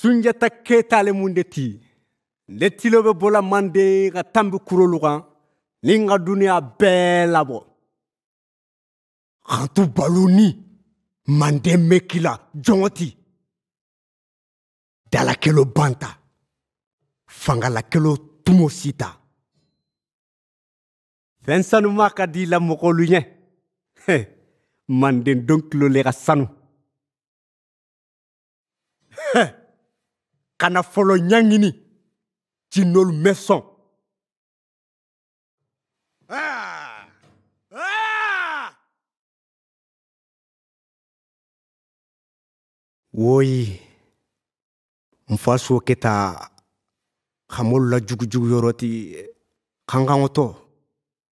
sunjata ketale mun de ti le tilo be bola mande ka tambi kurolu kan ni n ka duniɲa bɛɛ labɔ kantu baloni manden be kila jɔngɔ ti dalakelo banta fangalakelo tumo sita fɛn sanuma ka di la mɔgɔlu ɲɛ manden don kilo le ka sanu Kana folo nyangini, jino lume son. Ah! Ah! Woy, mfwa swa ketan, kama lula jugu jugu yoroti, kanga woto.